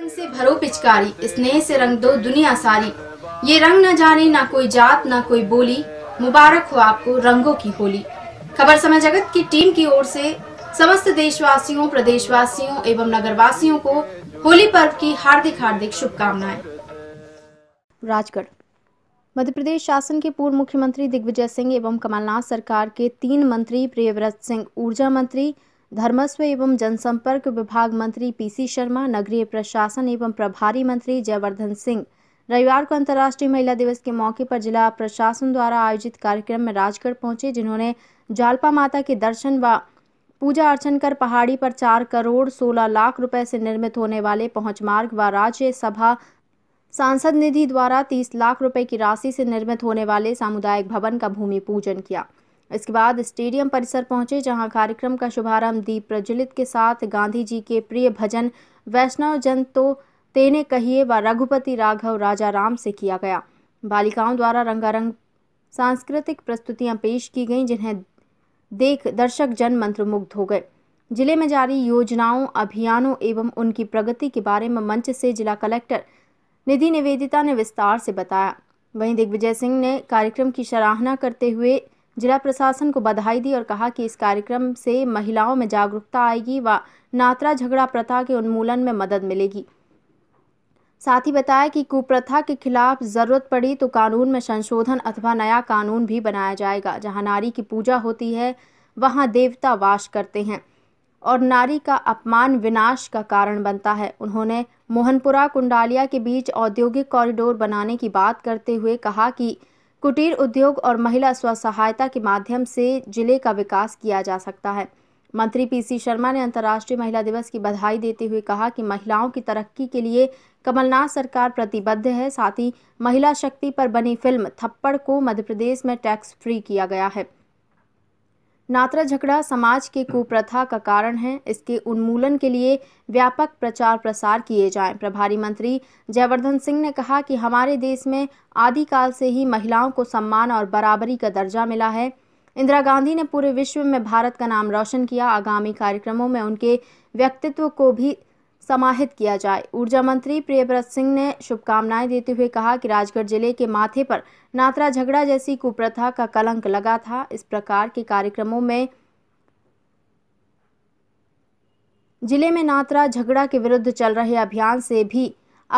रंग से भरो पिचकारी स्नेह से रंग दो दुनिया सारी ये रंग न जाने ना कोई जात ना कोई बोली मुबारक हो आपको रंगों की होली खबर समय जगत की टीम की ओर से समस्त देशवासियों प्रदेशवासियों एवं नगरवासियों को होली पर्व की हार्दिक हार्दिक शुभकामनाएं राजगढ़ मध्य प्रदेश शासन के पूर्व मुख्यमंत्री दिग्विजय सिंह एवं कमलनाथ सरकार के तीन मंत्री प्रियव्रत सिंह ऊर्जा मंत्री धर्मस्व एवं जनसंपर्क विभाग मंत्री पीसी शर्मा नगरीय प्रशासन एवं प्रभारी मंत्री जयवर्धन सिंह रविवार को अंतर्राष्ट्रीय महिला दिवस के मौके पर जिला प्रशासन द्वारा आयोजित कार्यक्रम में राजगढ़ पहुंचे जिन्होंने जालपा माता के दर्शन व पूजा अर्चन कर पहाड़ी पर चार करोड़ सोलह लाख रुपए से निर्मित होने वाले पहुंच मार्ग व राज्य सभा सांसद निधि द्वारा तीस लाख रुपए की राशि से निर्मित होने वाले सामुदायिक भवन का भूमि पूजन किया इसके बाद स्टेडियम परिसर पहुंचे जहां कार्यक्रम का शुभारंभ दीप प्रज्वलित के साथ गांधी जी के प्रिय भजन वैष्णव जन तो तेने कहिए व रघुपति राघव राजा राम से किया गया बालिकाओं द्वारा रंगारंग सांस्कृतिक प्रस्तुतियां पेश की गईं जिन्हें देख दर्शक जन मंत्रमुग्ध हो गए जिले में जारी योजनाओं अभियानों एवं उनकी प्रगति के बारे में मंच से जिला कलेक्टर निधि निवेदिता ने विस्तार से बताया वहीं दिग्विजय सिंह ने कार्यक्रम की सराहना करते हुए जिला प्रशासन को बधाई दी और कहा कि इस कार्यक्रम से महिलाओं में जागरूकता आएगी व नात्रा झगड़ा प्रथा के उन्मूलन में मदद मिलेगी साथ ही बताया कि कुप्रथा के खिलाफ जरूरत पड़ी तो कानून में संशोधन अथवा नया कानून भी बनाया जाएगा जहां नारी की पूजा होती है वहां देवता वास करते हैं और नारी का अपमान विनाश का कारण बनता है उन्होंने मोहनपुरा कुंडालिया के बीच औद्योगिक कॉरिडोर बनाने की बात करते हुए कहा कि कुटीर उद्योग और महिला स्व सहायता के माध्यम से जिले का विकास किया जा सकता है मंत्री पीसी शर्मा ने अंतर्राष्ट्रीय महिला दिवस की बधाई देते हुए कहा कि महिलाओं की तरक्की के लिए कमलनाथ सरकार प्रतिबद्ध है साथ ही महिला शक्ति पर बनी फिल्म थप्पड़ को मध्य प्रदेश में टैक्स फ्री किया गया है नात्रा झगड़ा समाज के कुप्रथा का कारण है इसके उन्मूलन के लिए व्यापक प्रचार प्रसार किए जाएं प्रभारी मंत्री जयवर्धन सिंह ने कहा कि हमारे देश में आदिकाल से ही महिलाओं को सम्मान और बराबरी का दर्जा मिला है इंदिरा गांधी ने पूरे विश्व में भारत का नाम रोशन किया आगामी कार्यक्रमों में उनके व्यक्तित्व को भी समाहित किया जाए ऊर्जा मंत्री प्रियव्रत सिंह ने शुभकामनाएं देते हुए कहा कि राजगढ़ जिले के माथे पर नात्रा झगड़ा जैसी कुप्रथा का कलंक लगा था इस प्रकार के कार्यक्रमों में जिले में नात्रा झगड़ा के विरुद्ध चल रहे अभियान से भी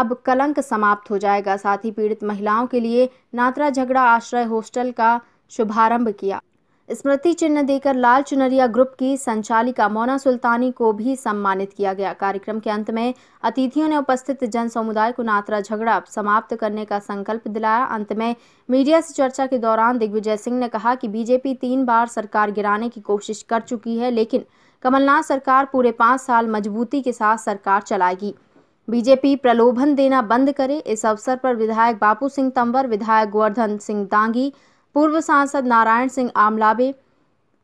अब कलंक समाप्त हो जाएगा साथ ही पीड़ित महिलाओं के लिए नात्रा झगड़ा आश्रय हॉस्टल का शुभारंभ किया स्मृति चिन्ह देकर लाल चुनरिया ग्रुप की संचालिका मोना सुल्तानी को भी सम्मानित किया गया कार्यक्रम के अंत में अतिथियों ने उपस्थित जन समुदाय को नात्रा झगड़ा समाप्त करने का संकल्प दिलाया अंत में मीडिया से चर्चा के दौरान दिग्विजय सिंह ने कहा कि बीजेपी तीन बार सरकार गिराने की कोशिश कर चुकी है लेकिन कमलनाथ सरकार पूरे पांच साल मजबूती के साथ सरकार चलाएगी बीजेपी प्रलोभन देना बंद करे इस अवसर पर विधायक बापू सिंह तंवर विधायक गोवर्धन सिंह दांगी पूर्व सांसद नारायण सिंह आमलाबे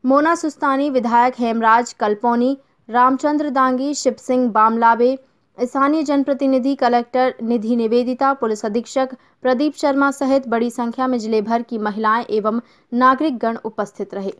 मोना सुस्तानी विधायक हेमराज कल्पोनी रामचंद्र दांगी शिव सिंह बामलाबे स्थानीय जनप्रतिनिधि कलेक्टर निधि निवेदिता पुलिस अधीक्षक प्रदीप शर्मा सहित बड़ी संख्या में जिले भर की महिलाएं एवं नागरिकगण उपस्थित रहे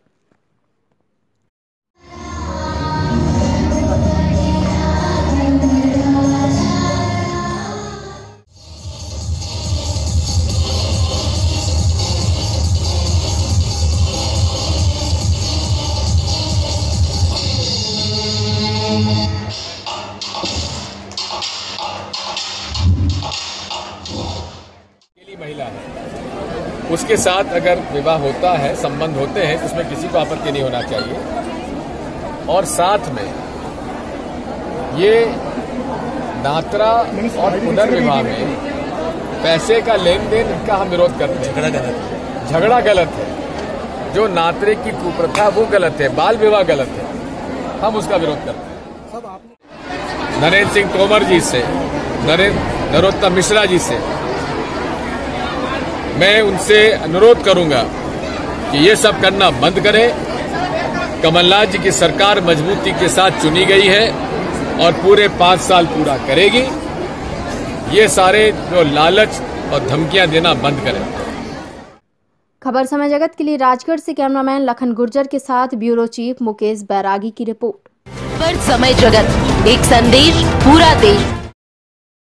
उसके साथ अगर विवाह होता है संबंध होते हैं तो उसमें किसी को आपत्ति नहीं होना चाहिए और साथ में ये दात्रा और पुनर्विवाह में पैसे का लेन देन इनका हम विरोध करते हैं झगड़ा गलत है झगड़ा गलत है जो नात्रे की कुप्रथा वो गलत है बाल विवाह गलत है हम उसका विरोध करते हैं नरेंद्र सिंह तोमर जी से नरेंद्र नरोत्तम मिश्रा जी से मैं उनसे अनुरोध करूंगा कि ये सब करना बंद करें कमलनाथ जी की सरकार मजबूती के साथ चुनी गई है और पूरे पांच साल पूरा करेगी ये सारे जो लालच और धमकियां देना बंद करें खबर समय जगत के लिए राजगढ़ से कैमरामैन लखन गुर्जर के साथ ब्यूरो चीफ मुकेश बैरागी की रिपोर्ट खबर समय जगत एक संदेश पूरा देश